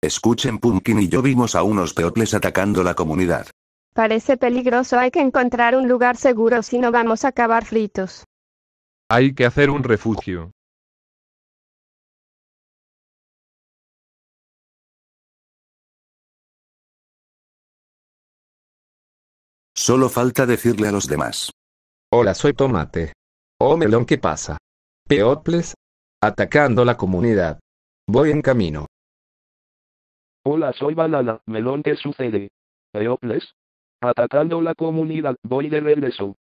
Escuchen, Pumpkin y yo vimos a unos peoples atacando la comunidad. Parece peligroso, hay que encontrar un lugar seguro si no vamos a acabar fritos. Hay que hacer un refugio. Solo falta decirle a los demás. Hola, soy Tomate. Oh, Melón, ¿qué pasa? Peoples. Atacando la comunidad. Voy en camino. Hola, soy Banana, Melón, ¿qué sucede? ¿Eoples? Atacando la comunidad, voy de regreso.